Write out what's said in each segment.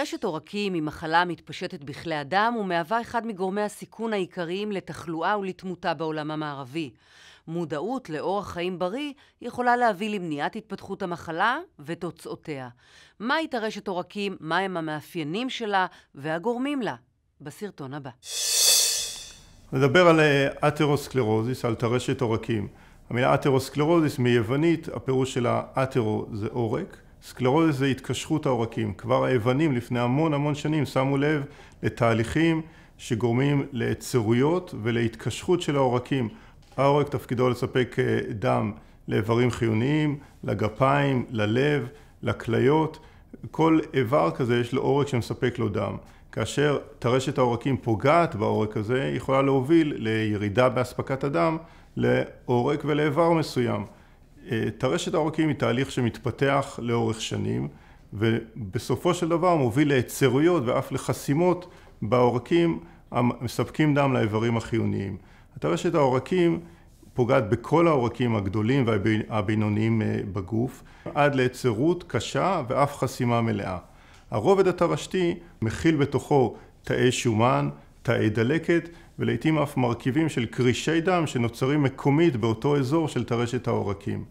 טרשת עורקים היא מחלה מתפשטת בכלי הדם ומהווה אחד מגורמי הסיכון העיקריים לתחלואה ולתמותה בעולם המערבי. מודעות לאורח חיים בריא יכולה להביא למניעת התפתחות המחלה ותוצאותיה. מהי טרשת עורקים, מהם המאפיינים שלה והגורמים לה, בסרטון הבא. נדבר על אה, אתרוסקלרוזיס, על טרשת עורקים. המילה אתרוסקלרוזיס מיוונית, הפירוש שלה אתרו זה עורק. סקלרוזיס זה התקשרות העורקים. כבר היוונים לפני המון המון שנים שמו לב לתהליכים שגורמים לעצרויות ולהתקשרות של העורקים. העורק תפקידו לספק אה, דם לאיברים חיוניים, לגפיים, ללב, לכליות. כל איבר כזה יש לו עורק שמספק לו דם. כאשר טרשת העורקים פוגעת בעורק הזה, היא יכולה להוביל לירידה באספקת הדם לעורק ולאיבר מסוים. אה, טרשת העורקים היא תהליך שמתפתח לאורך שנים ובסופו של דבר מוביל להיצרויות ואף לחסימות בעורקים המספקים דם לאיברים החיוניים. הטרשת העורקים פוגעת בכל העורקים הגדולים והבינוניים אה, בגוף עד להיצרות קשה ואף חסימה מלאה. הרובד הטרשתי מכיל בתוכו תאי שומן, תאי דלקת, ולעיתים אף מרכיבים של קרישי דם שנוצרים מקומית באותו אזור של טרשת העורקים.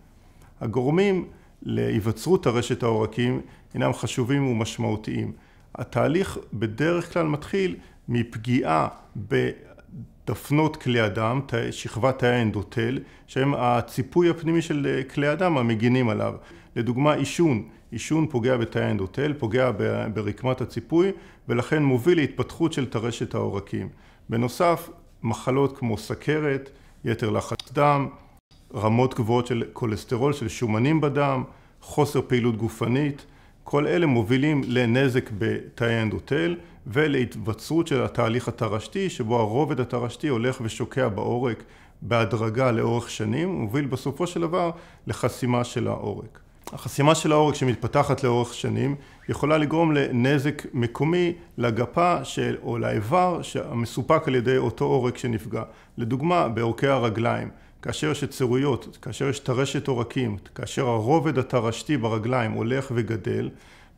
הגורמים להיווצרות טרשת העורקים הינם חשובים ומשמעותיים. התהליך בדרך כלל מתחיל מפגיעה בדפנות כלי הדם, שכבת תאי האנדוטל, שהם הציפוי הפנימי של אה, כלי הדם המגינים עליו. לדוגמה עישון, עישון פוגע בתאי האנדוטל, פוגע ברקמת הציפוי, ולכן מוביל להתפתחות של טרשת העורקים. בנוסף, מחלות כמו סכרת, יתר לחץ דם, רמות גבוהות של כולסטרול, של שומנים בדם, חוסר פעילות גופנית, כל אלה מובילים לנזק בתאי האנדוטל ולהתבצרות של התהליך הטרשתי, שבו הרובד הטרשתי הולך ושוקע בעורק בהדרגה לאורך שנים, מוביל בסופו של דבר לחסימה של העורק. החסימה של העורק שמתפתחת לאורך שנים יכולה לגרום לנזק מקומי לגפה של, או לאיבר המסופק על ידי אותו עורק שנפגע. לדוגמה, בעורקי הרגליים, כאשר יש יצרויות, כאשר יש טרשת עורקים, כאשר הרובד הטרשתי ברגליים הולך וגדל,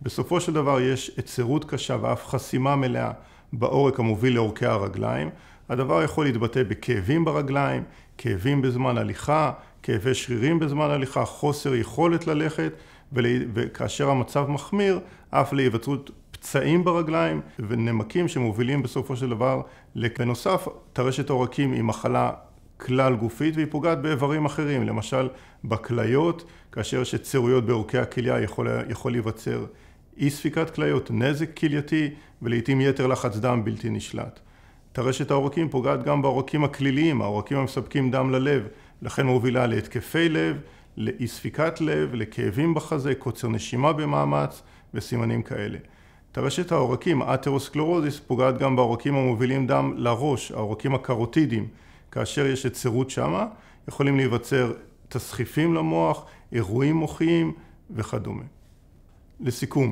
בסופו של דבר יש יצרות קשה ואף חסימה מלאה בעורק המוביל לעורקי הרגליים. הדבר יכול להתבטא בכאבים ברגליים, כאבים בזמן הליכה, כאבי שרירים בזמן הליכה, חוסר יכולת ללכת, וכאשר המצב מחמיר, אף להיווצרות פצעים ברגליים ונמקים שמובילים בסופו של דבר, בנוסף, טרשת עורקים היא מחלה כלל גופית והיא פוגעת באיברים אחרים, למשל בכליות, כאשר יש יצירויות בעורקי הכליה יכול, יכול להיווצר אי ספיקת כליות, נזק כלייתי ולעיתים יתר לחץ דם בלתי נשלט. טרשת העורקים פוגעת גם בעורקים הכליליים, העורקים המספקים דם ללב, לכן מובילה להתקפי לב, לאי ספיקת לב, לכאבים בחזה, קוצר נשימה במאמץ וסימנים כאלה. טרשת העורקים, אתרוסקלורוזיס, פוגעת גם בעורקים המובילים דם לראש, העורקים הקרוטידיים. כאשר יש יצירות שמה, יכולים להיווצר תסחיפים למוח, אירועים מוחיים וכדומה. לסיכום,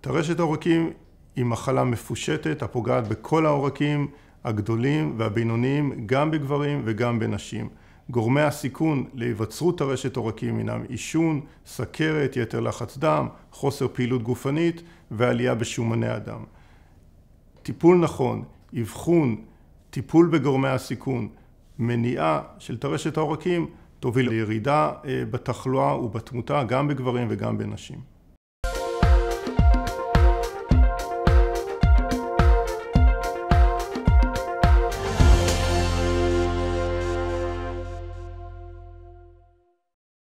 טרשת העורקים היא מחלה מפושטת הפוגעת בכל העורקים, הגדולים והבינוניים גם בגברים וגם בנשים. גורמי הסיכון להיווצרות הרשת עורקים הינם עישון, סכרת, יתר לחץ דם, חוסר פעילות גופנית ועלייה בשומני הדם. טיפול נכון, אבחון, טיפול בגורמי הסיכון, מניעה של טרשת העורקים תוביל לירידה אה, בתחלואה ובתמותה גם בגברים וגם בנשים.